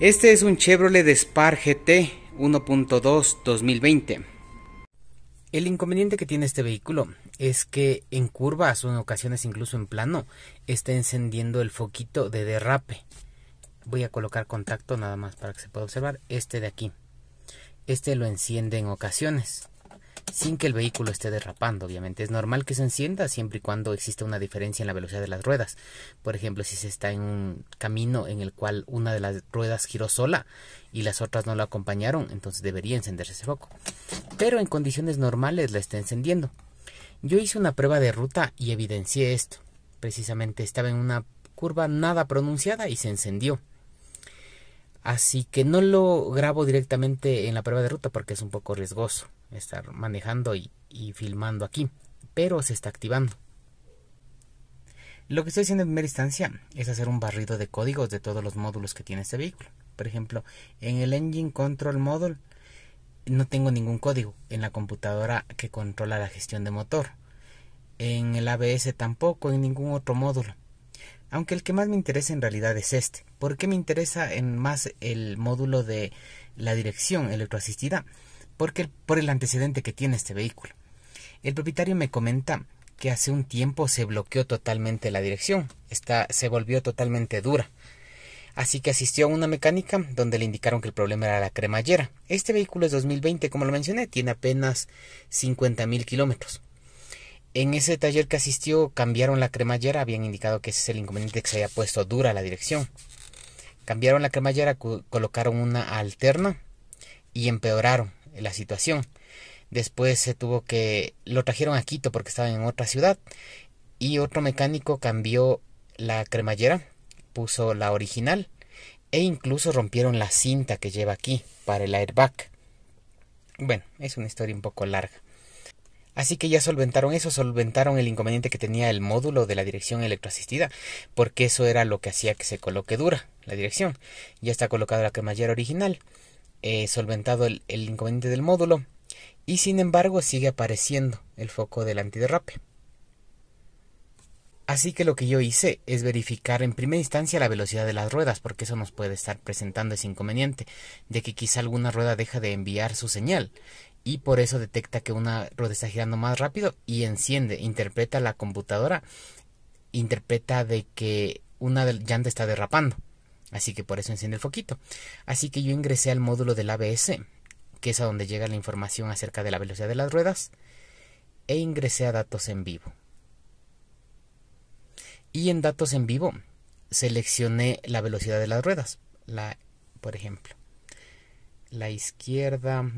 Este es un Chevrolet Spar GT 1.2 2020. El inconveniente que tiene este vehículo es que en curvas o en ocasiones incluso en plano está encendiendo el foquito de derrape. Voy a colocar contacto nada más para que se pueda observar este de aquí. Este lo enciende en ocasiones sin que el vehículo esté derrapando, obviamente. Es normal que se encienda siempre y cuando exista una diferencia en la velocidad de las ruedas. Por ejemplo, si se está en un camino en el cual una de las ruedas giró sola y las otras no lo acompañaron, entonces debería encenderse ese foco. Pero en condiciones normales la está encendiendo. Yo hice una prueba de ruta y evidencié esto. Precisamente estaba en una curva nada pronunciada y se encendió. Así que no lo grabo directamente en la prueba de ruta porque es un poco riesgoso estar manejando y, filmando aquí, pero se está activando. Lo que estoy haciendo en primera instancia es hacer un barrido de códigos de todos los módulos que tiene este vehículo. Por ejemplo, en el Engine Control Module no tengo ningún código en la computadora que controla la gestión de motor. En el ABS tampoco, en ningún otro módulo. Aunque el que más me interesa en realidad es este. ¿Por qué me interesa en más el módulo de la dirección electroasistida? por el antecedente que tiene este vehículo. El propietario me comenta que hace un tiempo se bloqueó totalmente la dirección, está, se volvió totalmente dura. Así que asistió a una mecánica donde le indicaron que el problema era la cremallera. Este vehículo es 2020, como lo mencioné, tiene apenas 50.000 kilómetros. En ese taller que asistió cambiaron la cremallera, habían indicado que ese es el inconveniente que se había puesto dura la dirección. Cambiaron la cremallera, colocaron una alterna y empeoraron la situación. Después se tuvo que lo trajeron a Quito porque estaba en otra ciudad y otro mecánico cambió la cremallera, puso la original e incluso rompieron la cinta que lleva aquí para el airbag. Bueno, es una historia un poco larga. Así que ya solventaron eso, solventaron el inconveniente que tenía el módulo de la dirección electroasistida, porque eso era lo que hacía que se coloque dura la dirección. Ya está colocada la cremallera original. Eh, solventado el, el, inconveniente del módulo y sin embargo sigue apareciendo el foco del antiderrape. Así que lo que yo hice es verificar en primera instancia la velocidad de las ruedas, porque eso nos puede estar presentando ese inconveniente, de que quizá alguna rueda deja de enviar su señal y por eso detecta que una rueda está girando más rápido y enciende, interpreta la computadora, interpreta de que una llanta está derrapando Así que por eso enciende el foquito. Así que yo ingresé al módulo del ABS, que es a donde llega la información acerca de la velocidad de las ruedas, e ingresé a datos en vivo. Y en datos en vivo seleccioné la velocidad de las ruedas, la, por ejemplo, la izquierda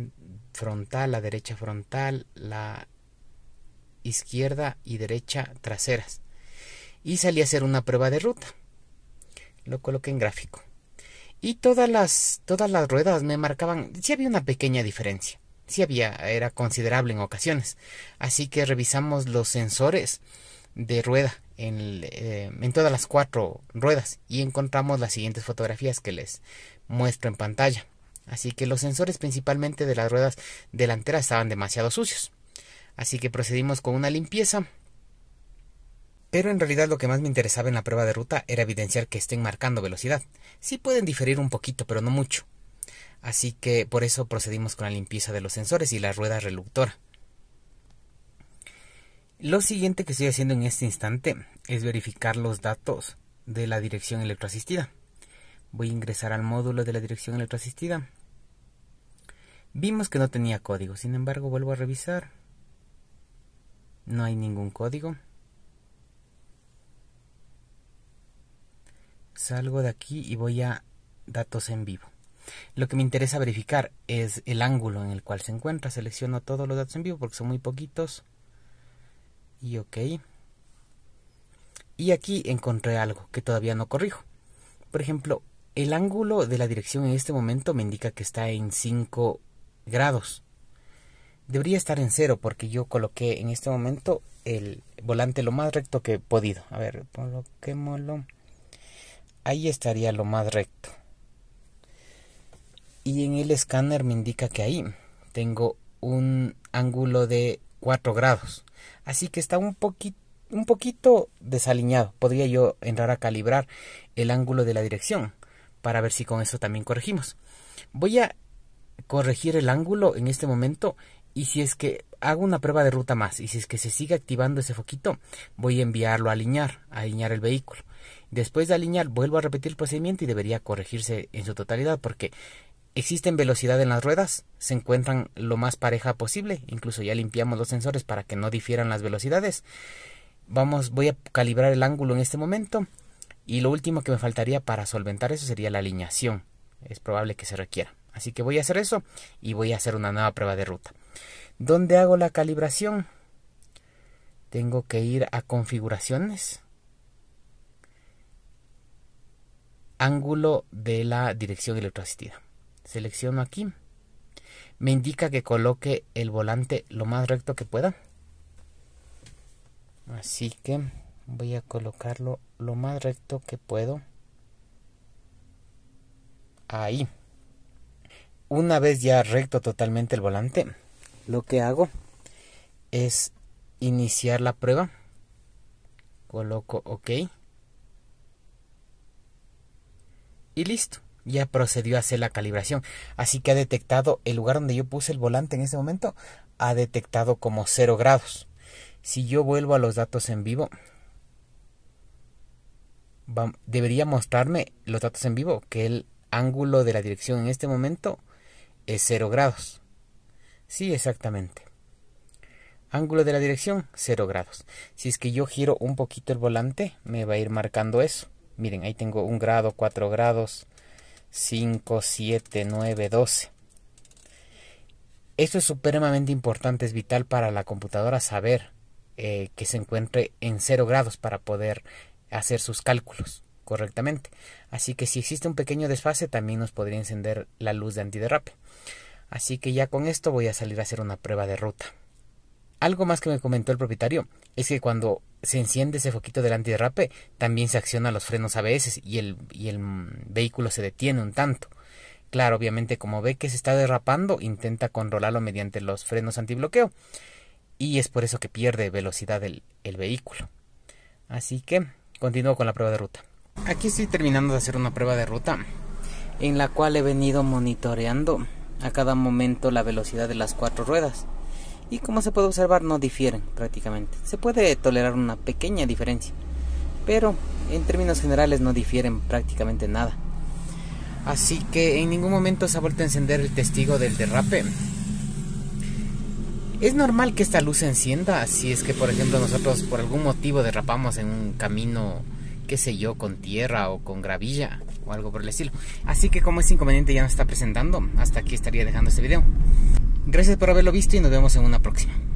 frontal, la derecha frontal, la izquierda y derecha traseras. Y salí a hacer una prueba de ruta lo coloqué en gráfico. Y todas las, todas las ruedas me marcaban, si había una pequeña diferencia, si había, era considerable en ocasiones. Así que revisamos los sensores de rueda en, eh, en todas las cuatro ruedas y encontramos las siguientes fotografías que les muestro en pantalla. Así que los sensores principalmente de las ruedas delanteras estaban demasiado sucios. Así que procedimos con una limpieza pero en realidad lo que más me interesaba en la prueba de ruta era evidenciar que estén marcando velocidad. Sí pueden diferir un poquito, pero no mucho. Así que por eso procedimos con la limpieza de los sensores y la rueda reluctora. Lo siguiente que estoy haciendo en este instante es verificar los datos de la dirección electroasistida. Voy a ingresar al módulo de la dirección electroasistida. Vimos que no tenía código, sin embargo vuelvo a revisar. No hay ningún código. salgo de aquí y voy a datos en vivo. Lo que me interesa verificar es el ángulo en el cual se encuentra. Selecciono todos los datos en vivo porque son muy poquitos. Y ok. Y aquí encontré algo que todavía no corrijo. Por ejemplo, el ángulo de la dirección en este momento me indica que está en 5 grados. Debería estar en 0 porque yo coloqué en este momento el volante lo más recto que he podido. A ver, coloquémoslo ahí estaría lo más recto. Y en el escáner me indica que ahí tengo un ángulo de 4 grados. Así que está un poquito un desaliñado. Podría yo entrar a calibrar el ángulo de la dirección para ver si con eso también corregimos. Voy a corregir el ángulo en este momento y si es que hago una prueba de ruta más y si es que se sigue activando ese foquito, voy a enviarlo a alinear, a alinear el vehículo. Después de alinear, vuelvo a repetir el procedimiento y debería corregirse en su totalidad porque existen velocidad en las ruedas, se encuentran lo más pareja posible, incluso ya limpiamos los sensores para que no difieran las velocidades. Vamos, voy a calibrar el ángulo en este momento y lo último que me faltaría para solventar eso sería la alineación. Es probable que se requiera. Así que voy a hacer eso y voy a hacer una nueva prueba de ruta. ¿Dónde hago la calibración? Tengo que ir a configuraciones ángulo de la dirección electroasistida. Selecciono aquí. Me indica que coloque el volante lo más recto que pueda. Así que voy a colocarlo lo más recto que puedo. Ahí. Una vez ya recto totalmente el volante, lo que hago es iniciar la prueba. Coloco OK. y listo. Ya procedió a hacer la calibración. Así que ha detectado el lugar donde yo puse el volante en ese momento, ha detectado como 0 grados. Si yo vuelvo a los datos en vivo, debería mostrarme los datos en vivo que el ángulo de la dirección en este momento es 0 grados. Sí, exactamente. Ángulo de la dirección, 0 grados. Si es que yo giro un poquito el volante, me va a ir marcando eso. Miren, ahí tengo un grado, cuatro grados, 5, 7, 9, 12. Esto es supremamente importante, es vital para la computadora saber eh, que se encuentre en cero grados para poder hacer sus cálculos correctamente. Así que si existe un pequeño desfase también nos podría encender la luz de antiderrape. Así que ya con esto voy a salir a hacer una prueba de ruta. Algo más que me comentó el propietario es que cuando se enciende ese foquito del antiderrape, también se acciona los frenos ABS y el, y el mm, vehículo se detiene un tanto. Claro, obviamente como ve que se está derrapando, intenta controlarlo mediante los frenos antibloqueo. Y es por eso que pierde velocidad el, el vehículo. Así que continúo con la prueba de ruta. Aquí estoy terminando de hacer una prueba de ruta en la cual he venido monitoreando a cada momento la velocidad de las cuatro ruedas y como se puede observar no difieren prácticamente. Se puede tolerar una pequeña diferencia, pero en términos generales no difieren prácticamente nada. Así que en ningún momento se ha vuelto a encender el testigo del derrape. Es normal que esta luz se encienda si es que por ejemplo nosotros por algún motivo derrapamos en un camino, qué sé yo, con tierra o con gravilla o algo por el estilo. Así que como es inconveniente ya no está presentando, hasta aquí estaría dejando este video. Gracias por haberlo visto y nos vemos en una próxima.